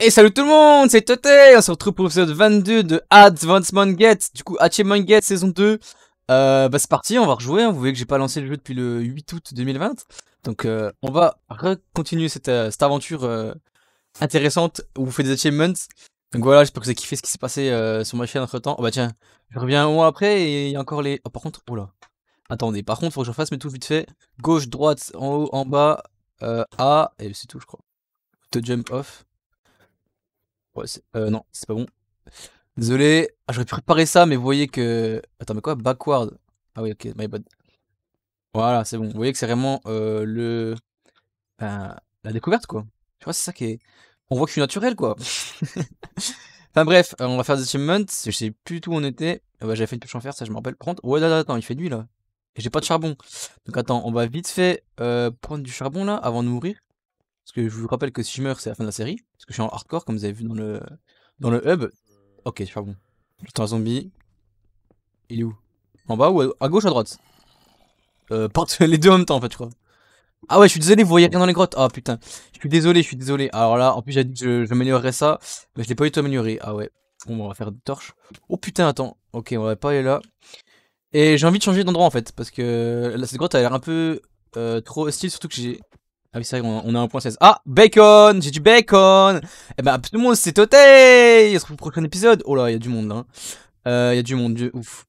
Et salut tout le monde, c'est Tote On se retrouve pour l'épisode 22 de Advancement Get, du coup Achievement Get saison 2. Euh, bah c'est parti, on va rejouer, hein, vous voyez que j'ai pas lancé le jeu depuis le 8 août 2020. Donc euh, on va continuer euh, cette, aventure intéressante où vous faites des achievements. Donc voilà, j'espère que vous avez kiffé ce qui s'est passé sur ma chaîne entre temps. Oh bah tiens, je reviens un mois après et il y a encore les... Oh par contre, oh là. Attendez, par contre faut que je fasse mes tout vite fait. Gauche, droite, en haut, en bas, A, et c'est tout je crois. To jump off. Euh, non, c'est pas bon. Désolé, ah, j'aurais pu préparer ça, mais vous voyez que. Attends, mais quoi Backward Ah oui, ok, my bad. Voilà, c'est bon. Vous voyez que c'est vraiment euh, le. Ben, la découverte, quoi. Tu vois, c'est ça qui est. On voit que je suis naturel, quoi. enfin bref, euh, on va faire des achievements. Je sais plus tout où on était. Ah bah, j'avais fait une pêche en fer, ça je me rappelle. Prendre. Ouais, là, là, attends, il fait nuit, là. Et j'ai pas de charbon. Donc attends, on va vite fait prendre du charbon, là, avant de mourir. Parce que je vous rappelle que si je meurs, c'est la fin de la série. Parce que je suis en hardcore, comme vous avez vu dans le, dans le hub. Ok, pas bon. Putain un zombie. Il est où En bas ou à gauche ou à droite euh, les deux en même temps en fait je crois. Ah ouais je suis désolé vous voyez rien dans les grottes. Ah putain. Je suis désolé, je suis désolé. Alors là en plus j'ai dit que j'améliorerais ça. Mais je l'ai pas eu tout amélioré. Ah ouais. Bon on va faire des torches. Oh putain attends. Ok on va pas aller là. Et j'ai envie de changer d'endroit en fait. Parce que euh, là, cette grotte a l'air un peu euh, trop hostile surtout que j'ai ah oui, c'est vrai, on a un point 16. Ah, bacon J'ai du bacon Eh ben, tout le monde, c'est Totei il se retrouve au prochain épisode. Oh là, il y a du monde, là. Hein. Euh, il y a du monde, du... ouf.